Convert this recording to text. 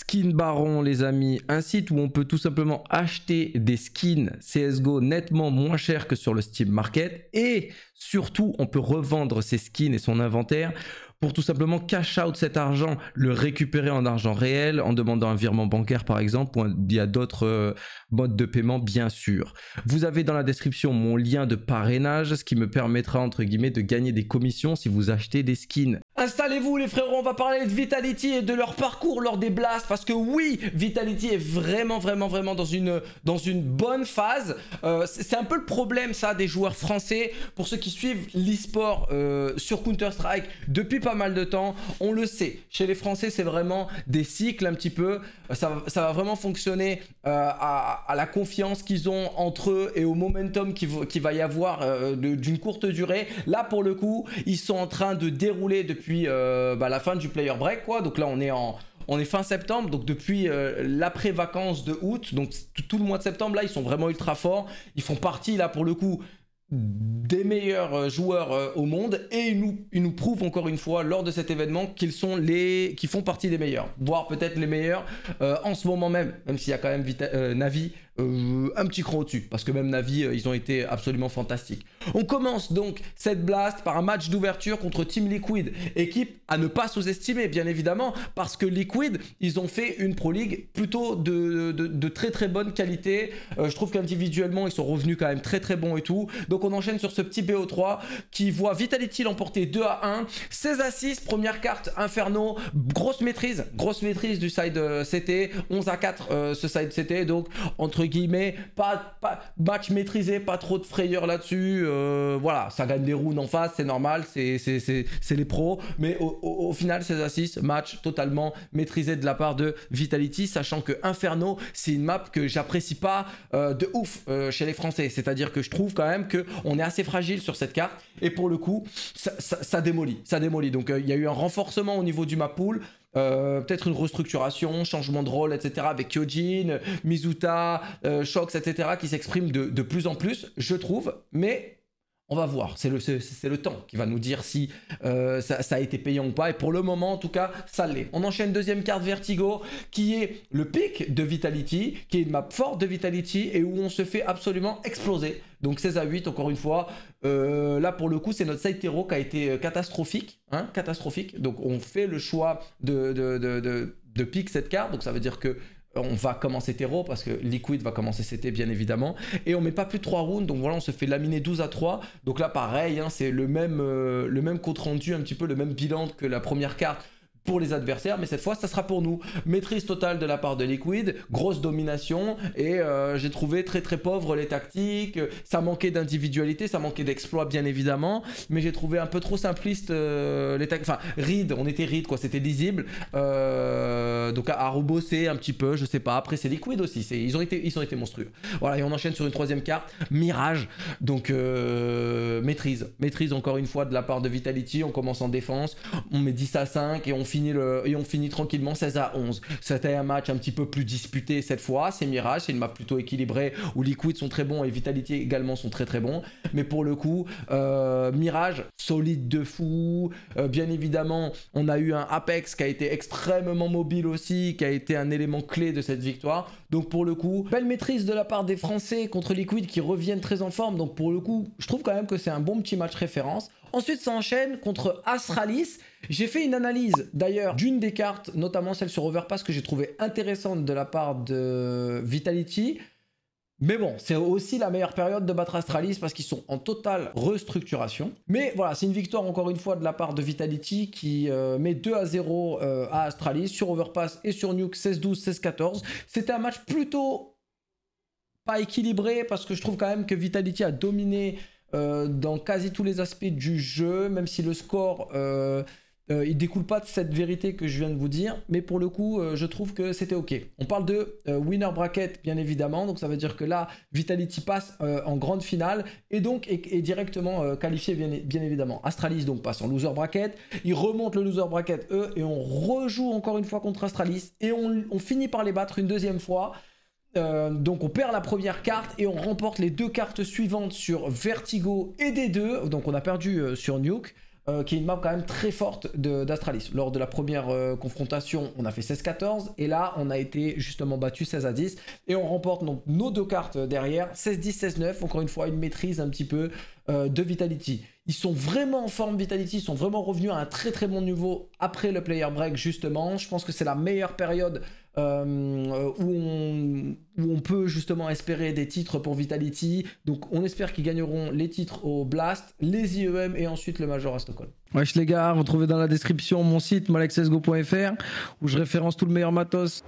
Skin Baron, les amis, un site où on peut tout simplement acheter des skins CSGO nettement moins cher que sur le Steam Market. Et surtout, on peut revendre ses skins et son inventaire pour tout simplement cash out cet argent, le récupérer en argent réel, en demandant un virement bancaire par exemple, ou il y a d'autres euh, modes de paiement bien sûr. Vous avez dans la description mon lien de parrainage, ce qui me permettra entre guillemets de gagner des commissions si vous achetez des skins. Installez-vous les frérots, on va parler de Vitality et de leur parcours lors des blasts, parce que oui, Vitality est vraiment vraiment vraiment dans une, dans une bonne phase. Euh, c'est un peu le problème ça des joueurs français, pour ceux qui suivent l'eSport euh, sur Counter-Strike depuis pas mal de temps. On le sait, chez les Français, c'est vraiment des cycles un petit peu. Ça, va vraiment fonctionner euh, à, la confiance qu'ils ont entre eux et au momentum qui va, va y avoir euh, d'une courte durée. Là, pour le coup, ils sont en train de dérouler depuis euh, bah, la fin du player break. Quoi. Donc là, on est en, on est fin septembre, donc depuis l'après-vacances de août, donc tout le mois de septembre, là, ils sont vraiment ultra forts. Ils font partie, là, pour le coup, des meilleurs euh, joueurs euh, au monde et ils nous, prouvent encore une fois lors de cet événement qu'ils sont les qui font partie des meilleurs, voire peut-être les meilleurs euh, en ce moment même, même s'il y a quand même Vita, Navi euh, un petit cran au-dessus, parce que même Navi, euh, ils ont été absolument fantastiques. On commence donc cette blast par un match d'ouverture contre Team Liquid, équipe à ne pas sous-estimer, bien évidemment, parce que Liquid, ils ont fait une Pro League plutôt de, très très bonne qualité. Euh, je trouve qu'individuellement, ils sont revenus quand même très très bons et tout. Donc on enchaîne sur ce petit BO3 qui voit Vitality l'emporter 2 à 1. 16 à 6, première carte Inferno, grosse maîtrise, grosse maîtrise du side CT, 11 à 4 ce side CT, donc entre guillemets, pas, match maîtrisé, pas trop de frayeur là-dessus. Euh, voilà, ça gagne des rounds en face, c'est normal, c'est les pros. Mais au, final, 16 à match totalement maîtrisé de la part de Vitality, sachant que Inferno, c'est une map que j'apprécie pas euh, de ouf euh, chez les Français. C'est-à-dire que je trouve quand même qu'on est assez fragile sur cette carte. Et pour le coup, ça, ça démolit. Ça démolit. Donc il y a eu un renforcement au niveau du map pool. Euh, peut-être une restructuration, changement de rôle, etc. avec Kyojin, Mizuta, euh, Shox, etc. qui s'expriment de plus en plus, je trouve. Mais on va voir, c'est le, le temps qui va nous dire si euh, ça, a été payant ou pas. Et pour le moment, en tout cas, ça l'est. On enchaîne deuxième carte Vertigo, qui est le pic de Vitality, qui est une map forte de Vitality et où on se fait absolument exploser. Donc 16 à 8, encore une fois. Euh, là, pour le coup, c'est notre side qui a été euh, catastrophique. Hein, catastrophique. Donc on fait le choix de, de, cette carte. Donc ça veut dire que on va commencer terreau parce que Liquid va commencer CT bien évidemment. Et on met pas plus de 3 rounds, donc voilà, on se fait laminer 12 à 3. Donc là pareil, hein, c'est le même, euh, le même compte rendu, un petit peu le même bilan que la première carte les adversaires, mais cette fois, ça sera pour nous. Maîtrise totale de la part de Liquid, grosse domination, et euh, j'ai trouvé très très pauvre les tactiques, ça manquait d'individualité, ça manquait d'exploit bien évidemment, mais j'ai trouvé un peu trop simpliste euh, les tactiques, enfin, ride, on était ride quoi, c'était lisible, euh, donc à, rebosser un petit peu, je sais pas, après c'est Liquid aussi, ils ont, été, ils ont été monstrueux. Voilà, et on enchaîne sur une troisième carte, Mirage, donc maîtrise, maîtrise encore une fois de la part de Vitality, on commence en défense, on met 10 à 5 et on finit et on finit tranquillement 16 à 11. C'était un match un petit peu plus disputé cette fois. C'est Mirage, c'est une map plutôt équilibrée où Liquid sont très bons et Vitality également sont très très bons. Mais pour le coup, euh, Mirage, solide de fou. Euh, bien évidemment, on a eu un Apex qui a été extrêmement mobile aussi, qui a été un élément clé de cette victoire. Donc pour le coup, belle maîtrise de la part des Français contre Liquid qui reviennent très en forme. Donc pour le coup, je trouve quand même que c'est un bon petit match référence. Ensuite, ça enchaîne contre Astralis. J'ai fait une analyse d'ailleurs d'une des cartes, notamment celle sur Overpass, que j'ai trouvée intéressante de la part de Vitality. Mais bon, c'est aussi la meilleure période de battre Astralis parce qu'ils sont en totale restructuration. Mais voilà, c'est une victoire encore une fois de la part de Vitality qui euh, met 2 à 0 euh, à Astralis sur Overpass et sur Nuke 16-12, 16-14. C'était un match plutôt pas équilibré parce que je trouve quand même que Vitality a dominé euh, dans quasi tous les aspects du jeu, même si le score... Euh, euh, il découle pas de cette vérité que je viens de vous dire, mais pour le coup, euh, je trouve que c'était ok. On parle de winner bracket, bien évidemment, donc ça veut dire que là, Vitality passe en grande finale et donc est, directement qualifié, bien, évidemment. Astralis donc passe en loser bracket, il remonte le loser bracket eux et on rejoue encore une fois contre Astralis et on, on finit par les battre une deuxième fois. Euh, donc on perd la première carte et on remporte les deux cartes suivantes sur Vertigo et D2. Donc on a perdu euh, sur Nuke, euh, qui est une map quand même très forte d'Astralis. Lors de la première confrontation, on a fait 16-14 et là on a été justement battu 16-10 et on remporte donc nos deux cartes derrière, 16-10, 16-9. Encore une fois, une maîtrise un petit peu euh, de Vitality. Ils sont vraiment en forme Vitality, ils sont vraiment revenus à un très très bon niveau après le player break justement. Je pense que c'est la meilleure période euh, où, on, peut justement espérer des titres pour Vitality. Donc on espère qu'ils gagneront les titres au Blast, les IEM et ensuite le Major à Stockholm. Wesh les gars, vous trouvez dans la description mon site malexesgo.fr où je référence tout le meilleur matos.